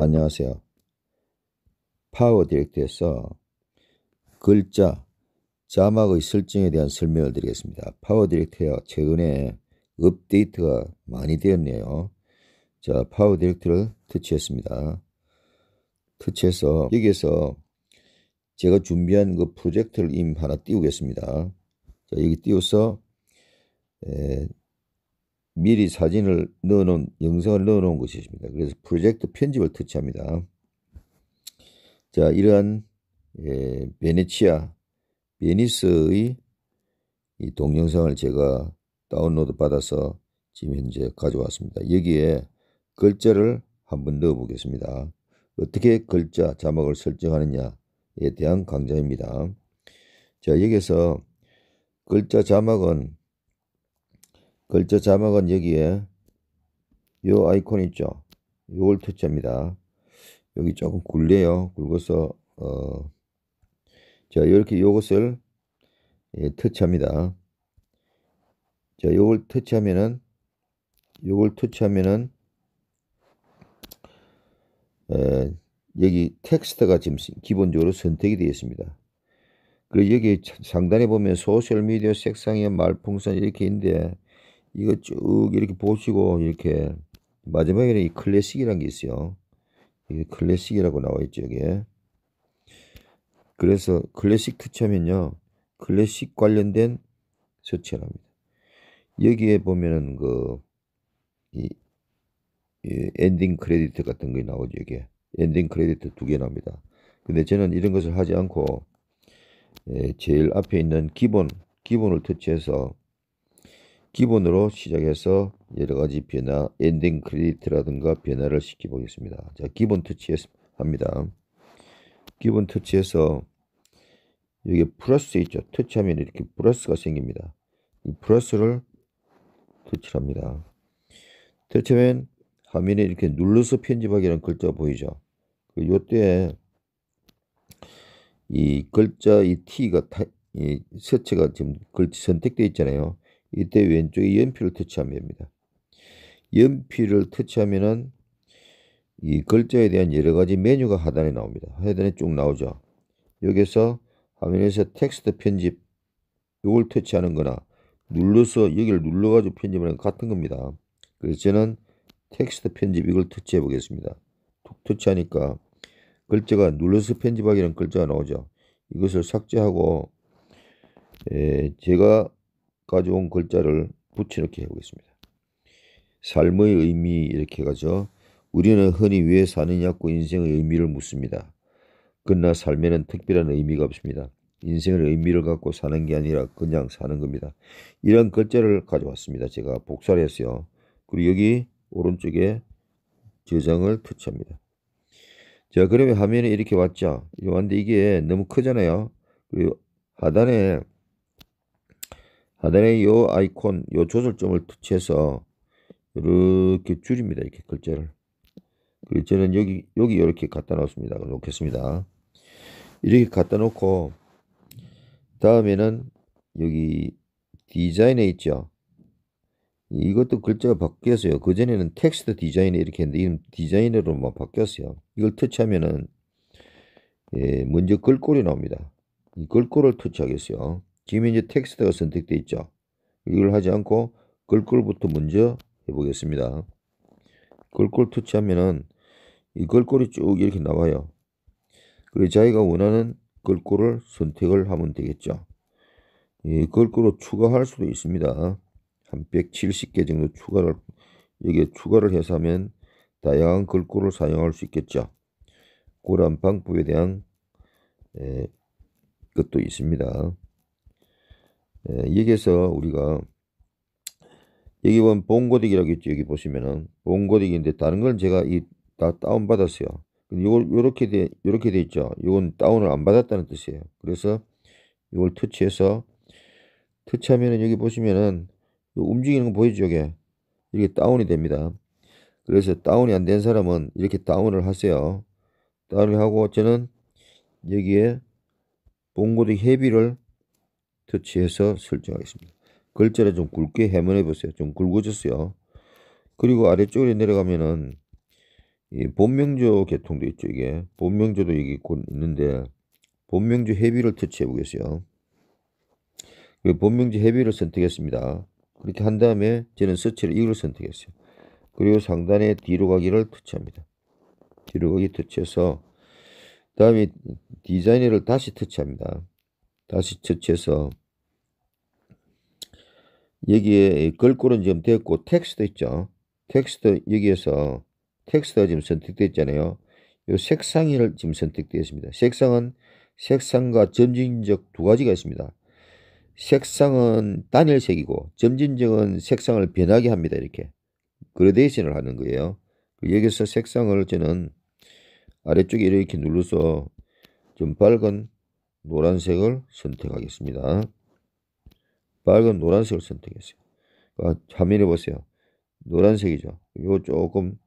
안녕하세요. 파워 디렉트에서 글자, 자막의 설정에 대한 설명을 드리겠습니다. 파워 디렉트에 최근에 업데이트가 많이 되었네요. 자, 파워 디렉트를 터치했습니다. 터치해서 여기에서 제가 준비한 그 프로젝트를 임 하나 띄우겠습니다. 자, 여기 띄워서 에, 미리 사진을 넣어놓은 영상을 넣어놓은 것이십니다. 그래서 프로젝트 편집을 터치합니다. 자 이러한 에, 베네치아 베니스의 이 동영상을 제가 다운로드 받아서 지금 현재 가져왔습니다. 여기에 글자를 한번 넣어 보겠습니다. 어떻게 글자 자막을 설정하느냐에 대한 강좌입니다. 자 여기서 글자 자막은 글자 자막은 여기에 이 아이콘 있죠. 이걸 터치합니다. 여기 조금 굴려요. 굵어서 어, 자 이렇게 이것을 예, 터치합니다. 자이걸 터치하면은 이걸 터치하면은 에, 여기 텍스트가 지금 기본적으로 선택이 되어 있습니다. 그리고 여기 상단에 보면 소셜미디어 색상의 말풍선 이렇게 있는데 이거 쭉 이렇게 보시고 이렇게 마지막에는 이 클래식이라는 게 있어요. 이게 클래식이라고 나와 있죠, 여기에. 그래서 클래식 특차면요. 클래식 관련된 서체랍니다. 여기에 보면은 그, 이, 이 엔딩 크레딧 같은 게 나오죠, 이게. 엔딩 크레딧 두 개 나옵니다. 근데 저는 이런 것을 하지 않고, 예, 제일 앞에 있는 기본, 기본을 터치해서 기본으로 시작해서 여러 가지 변화, 엔딩 크레딧이라든가 변화를 시켜보겠습니다. 자, 기본 터치합니다. 기본 터치해서 여기 플러스 있죠. 터치하면 이렇게 플러스가 생깁니다. 이 플러스를 터치합니다. 터치하면 화면에 이렇게 눌러서 편집하기라는 글자가 보이죠. 그 요때 이 글자 이 T가 이 세체가 지금 글자 선택되어 있잖아요. 이때 왼쪽에 연필을 터치하면 됩니다. 연필을 터치하면은 이 글자에 대한 여러 가지 메뉴가 하단에 나옵니다. 하단에 쭉 나오죠. 여기서 화면에서 텍스트 편집 이걸 터치하는 거나 눌러서 여기를 눌러가지고 편집하는 같은 겁니다. 그래서 저는 텍스트 편집 이걸 터치해 보겠습니다. 툭 터치하니까 글자가 눌러서 편집하기는 글자가 나오죠. 이것을 삭제하고 에, 예, 제가 가져온 글자를 붙여넣기 해보겠습니다. 삶의 의미 이렇게 가죠. 우리는 흔히 왜 사느냐고 인생의 의미를 묻습니다. 그러나 삶에는 특별한 의미가 없습니다. 인생의 의미를 갖고 사는 게 아니라 그냥 사는 겁니다. 이런 글자를 가져왔습니다. 제가 복사를 했어요. 그리고 여기 오른쪽에 저장을 터치합니다. 자 그러면 화면에 이렇게 왔죠. 왔는데 이게 너무 크잖아요. 그리고 하단에 하단에 요 아이콘, 요 조절점을 터치해서 이렇게 줄입니다. 이렇게 글자를. 글자는 여기, 여기 이렇게 갖다 놓습니다. 놓겠습니다. 이렇게 갖다 놓고, 다음에는 여기 디자인에 있죠. 이것도 글자가 바뀌었어요. 그전에는 텍스트 디자인에 이렇게 했는데, 이건 디자인으로만 바뀌었어요. 이걸 터치하면은, 예, 먼저 글꼴이 나옵니다. 이 글꼴을 터치하겠어요. 지금 이제 텍스트가 선택되어 있죠. 이걸 하지 않고 글꼴부터 먼저 해보겠습니다. 글꼴 터치하면은 이 글꼴이 쭉 이렇게 나와요. 그리고 자기가 원하는 글꼴을 선택을 하면 되겠죠. 이 글꼴로 추가할 수도 있습니다. 한 170개 정도 추가를 여기에 추가를 해서 하면 다양한 글꼴을 사용할 수 있겠죠. 그런 방법에 대한 에, 것도 있습니다. 예, 여기에서 우리가 여기 보면 본고딕이라고 있죠. 여기 보시면은 본고딕인데 다른 건 제가 이다 다운 받았어요. 근데 요걸 요렇게 돼 요렇게 돼 있죠. 요건 다운을 안 받았다는 뜻이에요. 그래서 이걸 터치해서 터치하면은 여기 보시면은 움직이는 거 보이죠? 이게 이렇게 다운이 됩니다. 그래서 다운이 안 된 사람은 이렇게 다운을 하세요. 다운을 하고 저는 여기에 본고딕 헤비를 터치해서 설정하겠습니다. 글자를 좀 굵게 해문해 보세요. 좀 굵어졌어요. 그리고 아래쪽으로 내려가면은 이 본명조 개통도 있죠. 이게 본명조도 여기 있고 있는데 본명조 해비를 터치해 보겠어요. 그리고 본명조 해비를 선택했습니다. 그렇게 한 다음에 저는 서치를 이걸 선택했어요. 그리고 상단에 뒤로 가기를 터치합니다. 뒤로 가기 터치해서 다음에 디자이너를 다시 터치합니다. 다시 터치해서 여기에 글꼴은 지금 됐고 텍스트 있죠. 텍스트 여기에서 텍스트가 지금 선택됐잖아요. 이 색상을 지금 선택되었습니다. 색상은 색상과 점진적 두 가지가 있습니다. 색상은 단일색이고 점진적은 색상을 변하게 합니다. 이렇게 그레데이션을 하는 거예요. 여기서 색상을 저는 아래쪽에 이렇게 눌러서 좀 밝은 노란색을 선택하겠습니다. 빨간 노란색을 선택했어요. 아, 화면에 보세요. 노란색이죠. 요 조금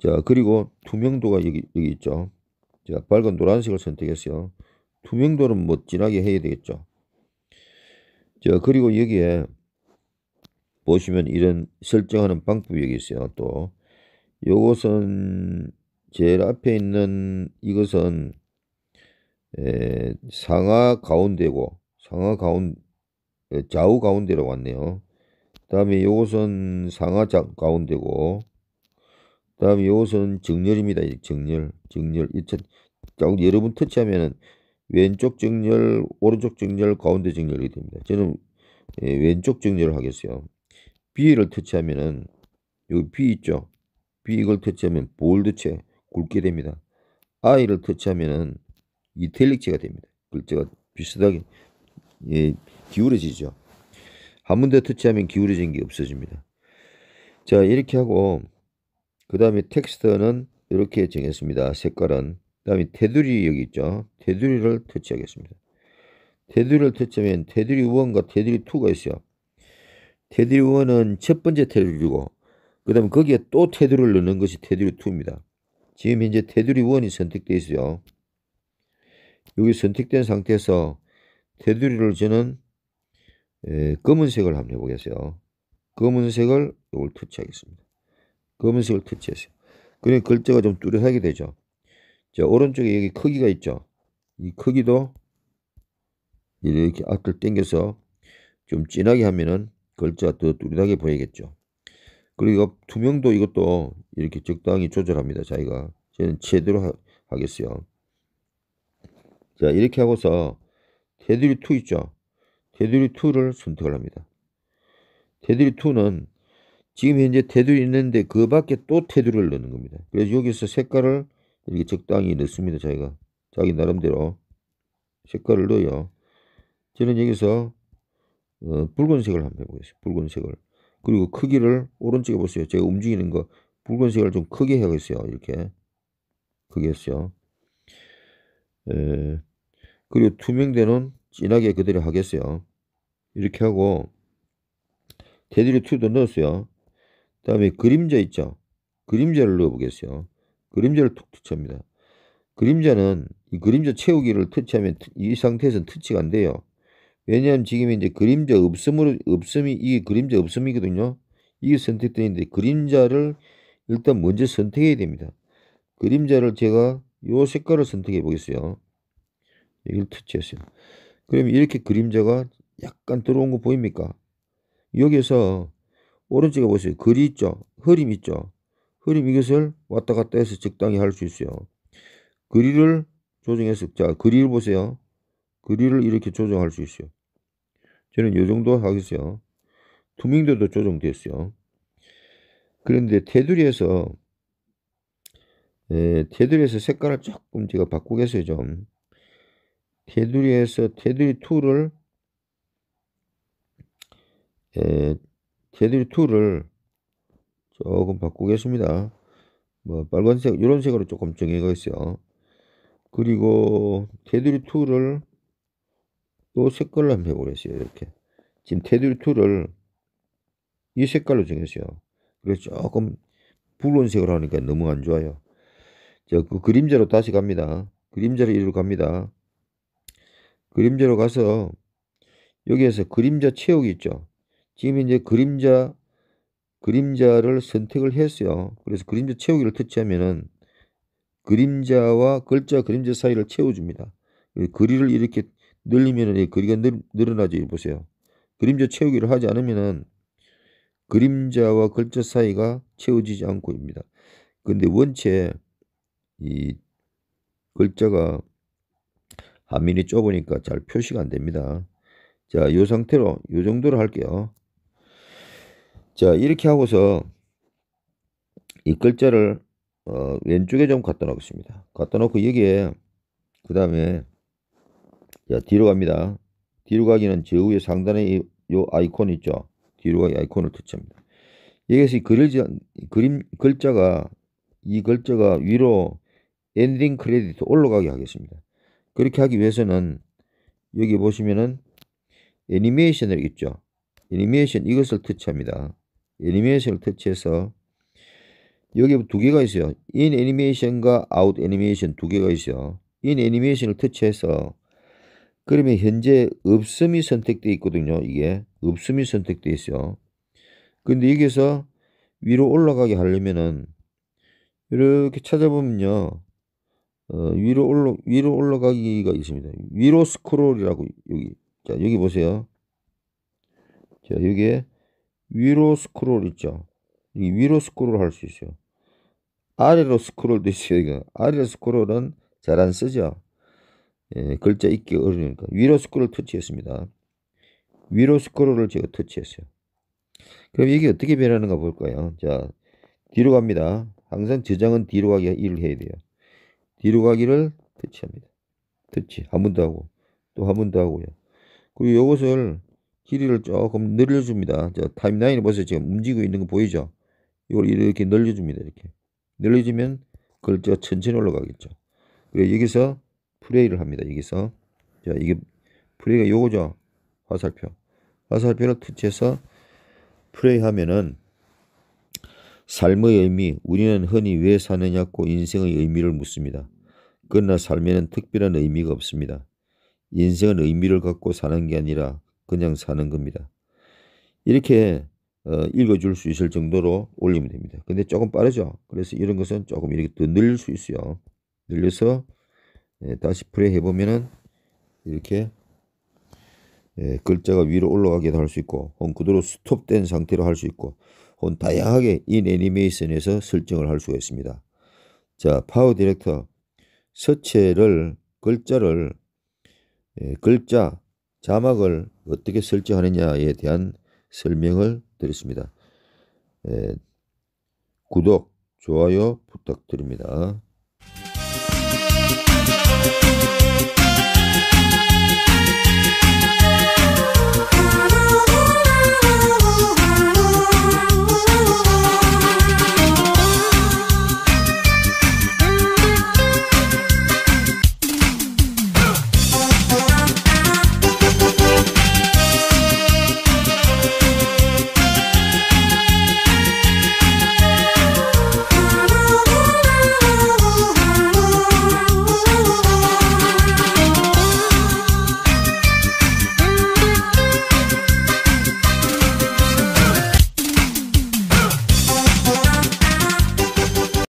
자 그리고 투명도가 여기 여기 있죠. 자 빨간 노란색을 선택했어요. 투명도는 뭐 진하게 해야 되겠죠. 자 그리고 여기에 보시면 이런 설정하는 방법이 여기 있어요. 또 요것은 제일 앞에 있는 이것은 에, 상하 가운데고 상하 가운데 예, 좌우 가운데로 왔네요. 다음에 이것은 상하 가운데고 다음에 이것은 정렬입니다. 정렬, 정렬. 이쪽 여러 분 터치하면은 왼쪽 정렬, 오른쪽 정렬, 가운데 정렬이 됩니다. 저는 예, 왼쪽 정렬을 하겠어요. B를 터치하면은 여기 B 있죠. B 이걸 터치하면 볼드체 굵게 됩니다. I를 터치하면은 이탈릭체가 됩니다. 글자가 비슷하게 예, 기울어지죠. 한문대 터치하면 기울어진 게 없어집니다. 자 이렇게 하고 그 다음에 텍스트는 이렇게 정했습니다. 색깔은 그 다음에 테두리 여기 있죠. 테두리를 터치하겠습니다. 테두리를 터치하면 테두리 1과 테두리 2가 있어요. 테두리 1은 첫 번째 테두리고 그 다음에 거기에 또 테두리를 넣는 것이 테두리 2입니다. 지금 현재 테두리 1이 선택되어 있어요. 여기 선택된 상태에서 테두리를 저는 에, 검은색을 한번 해보겠어요. 검은색을 이걸 터치하겠습니다. 검은색을 터치했어요. 그러면 그러니까 글자가 좀 뚜렷하게 되죠. 자, 오른쪽에 여기 크기가 있죠. 이 크기도 이렇게 앞을 당겨서 좀 진하게 하면은 글자가 더 뚜렷하게 보이겠죠. 그리고 투명도 이것도 이렇게 적당히 조절합니다. 자기가. 저는 제대로 하, 하겠어요. 자, 이렇게 하고서 테두리 2 있죠. 테두리 2를 선택을 합니다. 테두리 2는 지금 현재 테두리 있는데 그 밖에 또 테두리를 넣는 겁니다. 그래서 여기서 색깔을 이렇게 적당히 넣습니다. 자기가 자기 나름대로 색깔을 넣어요. 저는 여기서 어, 붉은색을 한번 해보겠습니다. 붉은색을 그리고 크기를 오른쪽에 보세요. 제가 움직이는 거 붉은색을 좀 크게 해야겠어요. 이렇게 크게 했어요. 에, 그리고 투명대는 진하게 그대로 하겠어요. 이렇게 하고 테두리 2도 넣었어요. 그 다음에 그림자 있죠. 그림자를 넣어보겠어요. 그림자를 툭 터치합니다. 그림자는 이 그림자 채우기를 터치하면 이 상태에서는 터치가 안 돼요. 왜냐하면 지금 이제 그림자 없음으로 없음이 이 그림자 없음이거든요. 이게 선택되는데 그림자를 일단 먼저 선택해야 됩니다. 그림자를 제가 요 색깔을 선택해 보겠어요. 이걸 터치했어요. 그럼 이렇게 그림자가 약간 들어온 거 보입니까? 여기에서 오른쪽에 보세요. 거리 있죠? 흐림 있죠? 흐림 이것을 왔다 갔다 해서 적당히 할 수 있어요. 그리를 조정해서 자그리를 보세요. 그리를 이렇게 조정할 수 있어요. 저는 요 정도 하겠어요. 투명도도 조정됐어요. 그런데 테두리에서 예, 테두리에서 색깔을 조금 제가 바꾸겠어요 좀. 테두리에서 테두리 2를 에, 테두리 2를 조금 바꾸겠습니다. 뭐 빨간색 이런 색으로 조금 정해가겠어요. 그리고 테두리 2를 또 색깔로 한번 해보겠어요. 이렇게 지금 테두리 2를 이 색깔로 정했어요. 그래서 조금 붉은색으로 하니까 너무 안 좋아요. 저그 그림자로 다시 갑니다. 그림자로 이리로 갑니다. 그림자로 가서 여기에서 그림자 채우기 있죠. 지금 이제 그림자 그림자를 선택을 했어요. 그래서 그림자 채우기를 터치하면은 그림자와 글자 그림자 사이를 채워줍니다. 그리를 이렇게 늘리면은 그리가 늘, 늘어나지 보세요. 그림자 채우기를 하지 않으면은 그림자와 글자 사이가 채워지지 않고입니다. 근데 원체 이 글자가 화면이 좁으니까 잘 표시가 안 됩니다. 자, 이 상태로 이 정도로 할게요. 자, 이렇게 하고서 이 글자를 어, 왼쪽에 좀 갖다 놓겠습니다. 갖다 놓고 여기에 그 다음에 자, 뒤로 갑니다. 뒤로 가기는 저 위에 상단에 이, 요 아이콘 있죠. 뒤로 가기 아이콘을 터치합니다. 여기서 이 글자, 그림, 글자가 이 글자가 위로 엔딩 크레딧 올라가게 하겠습니다. 그렇게 하기 위해서는 여기 보시면은 애니메이션을 있죠. 애니메이션 이것을 터치합니다. 애니메이션을 터치해서 여기 두 개가 있어요. 인 애니메이션과 아웃 애니메이션 두 개가 있어요. 인 애니메이션을 터치해서 그러면 현재 없음이 선택되어 있거든요. 이게 없음이 선택되어 있어요. 근데 여기서 위로 올라가게 하려면은 이렇게 찾아보면요. 어, 위로 올라 위로 올라가기가 있습니다. 위로 스크롤이라고 여기 자 여기 보세요. 자 여기에 위로 스크롤 있죠. 여기 위로 스크롤 할 수 있어요. 아래로 스크롤도 있어요. 이거 아래로 스크롤은 잘 안 쓰죠. 예, 글자 읽기 어려우니까 위로 스크롤 터치했습니다. 위로 스크롤을 제가 터치했어요. 그럼 이게 어떻게 변하는가 볼까요? 자 뒤로 갑니다. 항상 저장은 뒤로 가게 일을 해야 돼요. 이루가기를 터치합니다터치한 번 더 하고 또 한 번 더 하고요. 그리고 이것을 길이를 조금 늘려줍니다. 저타임라인을 보세요. 지금 움직이고 있는 거 보이죠? 이걸 이렇게 늘려줍니다. 이렇게 늘려주면 그걸 천천히 올라가겠죠. 그리고 여기서 플레이를 합니다. 여기서 자 이게 플레이가 요거죠. 화살표. 화살표를 터치해서 플레이하면은 삶의 의미, 우리는 흔히 왜 사느냐고 인생의 의미를 묻습니다. 그러나 삶에는 특별한 의미가 없습니다. 인생은 의미를 갖고 사는 게 아니라 그냥 사는 겁니다. 이렇게 어, 읽어줄 수 있을 정도로 올리면 됩니다. 근데 조금 빠르죠? 그래서 이런 것은 조금 이렇게 더 늘릴 수 있어요. 늘려서 예, 다시 플레이 해보면은 이렇게 예, 글자가 위로 올라가게 도할 수 있고 혹 그대로 스톱된 상태로 할 수 있고 혹은 다양하게 인 애니메이션에서 설정을 할 수가 있습니다. 자, 파워 디렉터 서체를 글자를 예, 글자 자막을 어떻게 설정하느냐에 대한 설명을 드렸습니다. 예, 구독, 좋아요 부탁드립니다.